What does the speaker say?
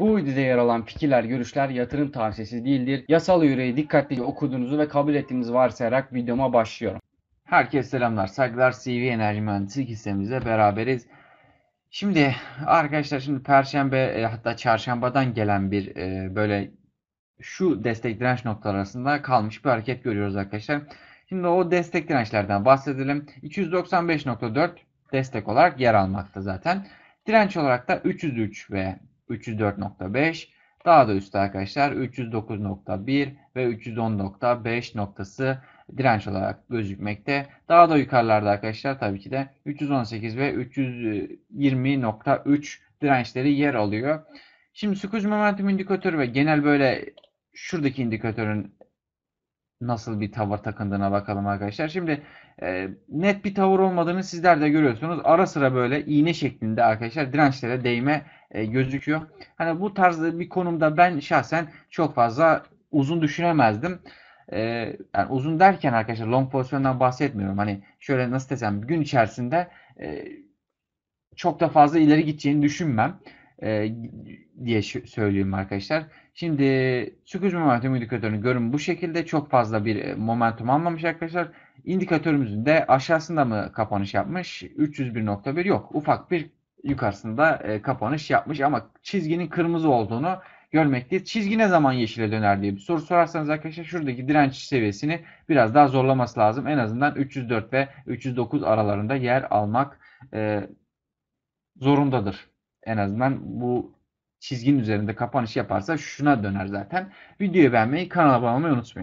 Bu videoda yer alan fikirler, görüşler yatırım tavsiyesi değildir. Yasal yüreği dikkatlice okuduğunuzu ve kabul ettiğinizi varsayarak videoma başlıyorum. Herkese selamlar. Saygılar CV Enerji Mühendislik hissemizle beraberiz. Şimdi arkadaşlar şimdi Perşembe e, hatta Çarşamba'dan gelen bir e, böyle şu destek direnç noktaları arasında kalmış bir hareket görüyoruz arkadaşlar. Şimdi o destek dirençlerden bahsedelim. 295.4 destek olarak yer almakta zaten. Direnç olarak da 303 ve 304.5. Daha da üstte arkadaşlar 309.1 ve 310.5 noktası direnç olarak gözükmekte. Daha da yukarılarda arkadaşlar tabii ki de 318 ve 320.3 dirençleri yer alıyor. Şimdi Squeeze Momentum indikatörü ve genel böyle şuradaki indikatörün nasıl bir tavır takındığına bakalım arkadaşlar. Şimdi e, net bir tavır olmadığını sizler de görüyorsunuz. Ara sıra böyle iğne şeklinde arkadaşlar dirençlere değme e, gözüküyor. Hani bu tarz bir konumda ben şahsen çok fazla uzun düşünemezdim. E, yani uzun derken arkadaşlar long pozisyondan bahsetmiyorum. Hani şöyle nasıl desem gün içerisinde e, çok da fazla ileri gideceğini düşünmem e, diye söyleyeyim arkadaşlar. Şimdi sürpriz momentum indikatörünü görün bu şekilde. Çok fazla bir e, momentum almamış arkadaşlar. İndikatörümüzün de aşağısında mı kapanış yapmış? 301.1 yok. Ufak bir yukarısında e, kapanış yapmış ama çizginin kırmızı olduğunu görmekteyiz. Çizgi ne zaman yeşile döner diye bir soru sorarsanız arkadaşlar şuradaki direnç seviyesini biraz daha zorlaması lazım. En azından 304 ve 309 aralarında yer almak e, zorundadır. En azından bu çizginin üzerinde kapanış yaparsa şuna döner zaten. Videoyu beğenmeyi, kanala abone olmayı unutmayın.